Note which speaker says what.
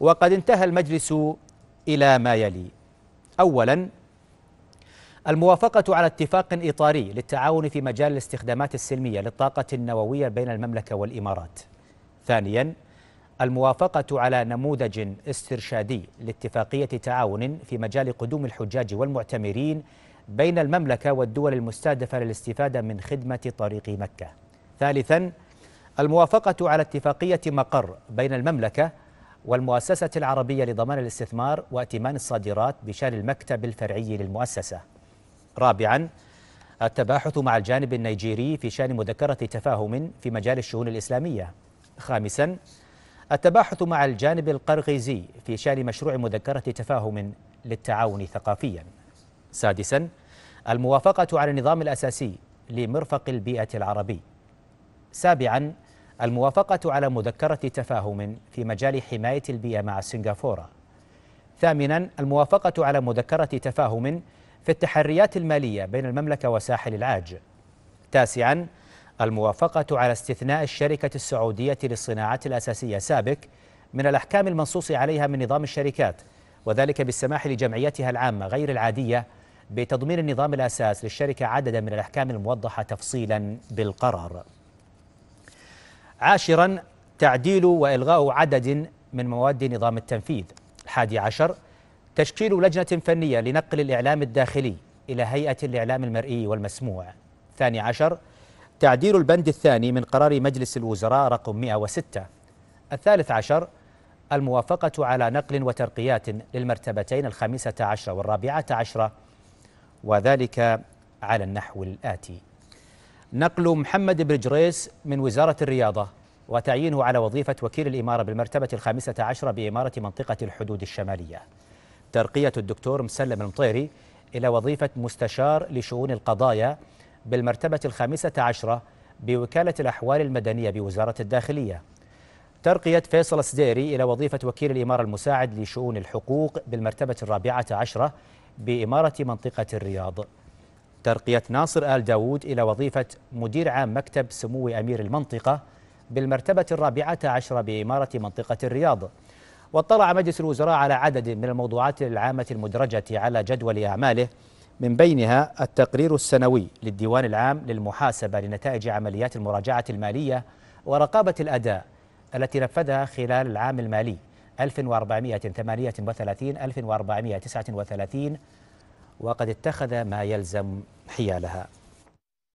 Speaker 1: وقد انتهى المجلس إلى ما يلي أولا الموافقة على اتفاق إطاري للتعاون في مجال الاستخدامات السلمية للطاقة النووية بين المملكة والإمارات ثانيا الموافقة على نموذج استرشادي لاتفاقية تعاون في مجال قدوم الحجاج والمعتمرين بين المملكة والدول المستهدفة للاستفادة من خدمة طريق مكة ثالثا الموافقة على اتفاقية مقر بين المملكة والمؤسسة العربية لضمان الاستثمار وأتمان الصادرات بشان المكتب الفرعي للمؤسسة رابعا التباحث مع الجانب النيجيري في شان مذكرة تفاهم في مجال الشؤون الإسلامية خامسا التباحث مع الجانب القرغيزي في شان مشروع مذكرة تفاهم للتعاون ثقافيا سادسا الموافقة على النظام الأساسي لمرفق البيئة العربي سابعا الموافقة على مذكرة تفاهم في مجال حماية البيئة مع سنغافورة. ثامنا الموافقة على مذكرة تفاهم في التحريات المالية بين المملكة وساحل العاج. تاسعا الموافقة على استثناء الشركة السعودية للصناعات الأساسية سابك من الأحكام المنصوص عليها من نظام الشركات وذلك بالسماح لجمعيتها العامة غير العادية بتضمين النظام الأساس للشركة عددا من الأحكام الموضحة تفصيلا بالقرار عاشرا تعديل وإلغاء عدد من مواد نظام التنفيذ الحادي عشر تشكيل لجنة فنية لنقل الإعلام الداخلي إلى هيئة الإعلام المرئي والمسموع الثاني عشر تعديل البند الثاني من قرار مجلس الوزراء رقم 106 الثالث عشر الموافقة على نقل وترقيات للمرتبتين الخامسة عشرة والرابعة عشرة وذلك على النحو الآتي نقل محمد بن جريس من وزارة الرياضة وتعيينه على وظيفة وكيل الإمارة بالمرتبة الخامسة عشرة بإمارة منطقة الحدود الشمالية ترقية الدكتور مسلم المطيري إلى وظيفة مستشار لشؤون القضايا بالمرتبة الخامسة عشرة بوكالة الأحوال المدنية بوزارة الداخلية ترقية فيصل السديري إلى وظيفة وكيل الإمارة المساعد لشؤون الحقوق بالمرتبة الرابعة عشرة بإمارة منطقة الرياض ترقية ناصر آل داود إلى وظيفة مدير عام مكتب سمو أمير المنطقة بالمرتبة الرابعة عشرة بإمارة منطقة الرياض واطلع مجلس الوزراء على عدد من الموضوعات العامة المدرجة على جدول أعماله من بينها التقرير السنوي للديوان العام للمحاسبة لنتائج عمليات المراجعة المالية ورقابة الأداء التي نفذها خلال العام المالي 1438 1439 وقد اتخذ ما يلزم حيالها